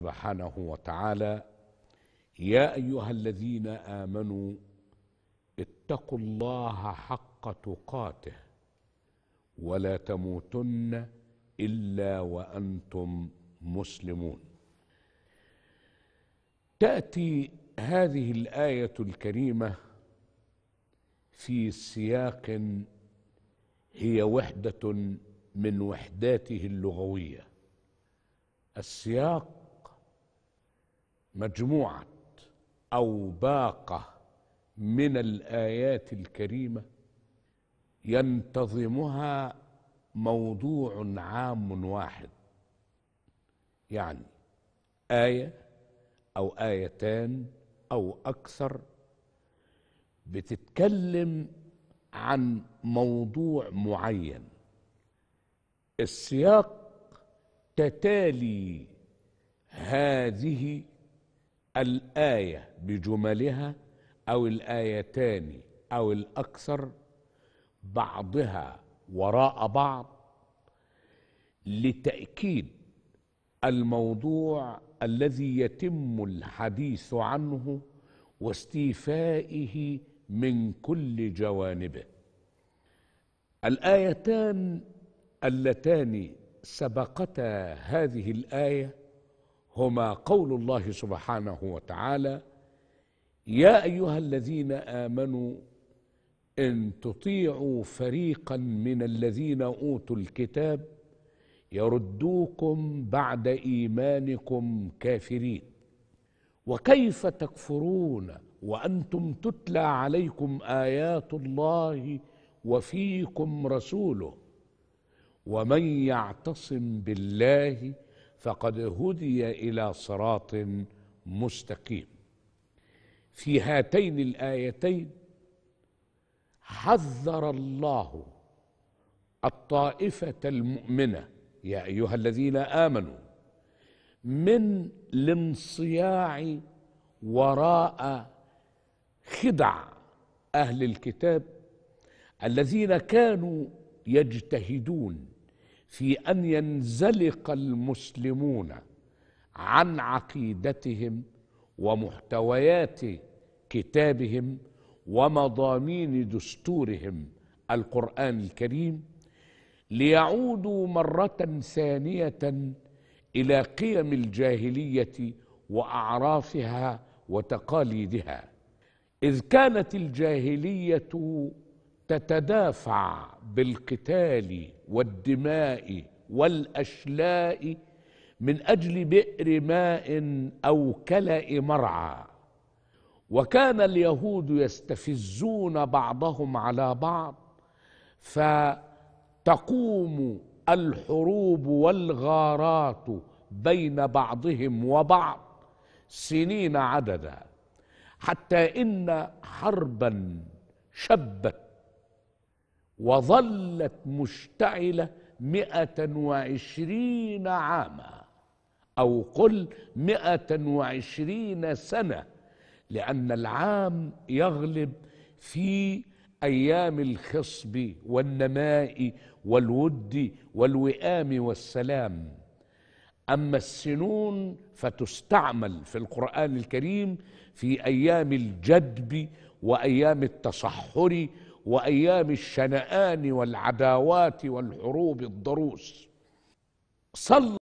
سبحانه وتعالى يا ايها الذين امنوا اتقوا الله حق تقاته ولا تموتن الا وانتم مسلمون تاتي هذه الايه الكريمه في سياق هي وحده من وحداته اللغويه السياق مجموعه او باقه من الايات الكريمه ينتظمها موضوع عام واحد يعني ايه او ايتان او اكثر بتتكلم عن موضوع معين السياق تتالي هذه الآية بجملها أو الآيتان أو الأكثر بعضها وراء بعض لتأكيد الموضوع الذي يتم الحديث عنه واستيفائه من كل جوانبه الايتان اللتان سبقتا هذه الايه هما قول الله سبحانه وتعالى يا ايها الذين امنوا ان تطيعوا فريقا من الذين اوتوا الكتاب يردوكم بعد ايمانكم كافرين وكيف تكفرون وانتم تتلى عليكم ايات الله وفيكم رسوله ومن يعتصم بالله فقد هدي إلى صراط مستقيم في هاتين الآيتين حذر الله الطائفة المؤمنة يا أيها الذين آمنوا من الانصياع وراء خدع أهل الكتاب الذين كانوا يجتهدون في ان ينزلق المسلمون عن عقيدتهم ومحتويات كتابهم ومضامين دستورهم القران الكريم ليعودوا مره ثانيه الى قيم الجاهليه واعرافها وتقاليدها اذ كانت الجاهليه تتدافع بالقتال والدماء والاشلاء من اجل بئر ماء او كلا مرعى وكان اليهود يستفزون بعضهم على بعض فتقوم الحروب والغارات بين بعضهم وبعض سنين عددا حتى ان حربا شبت وظلت مشتعلة مئة وعشرين عاما أو قل مئة وعشرين سنة لأن العام يغلب في أيام الخصب والنماء والود والوئام والسلام أما السنون فتستعمل في القرآن الكريم في أيام الجدب وأيام التصحر وايام الشنآن والعداوات والحروب الضروس صلى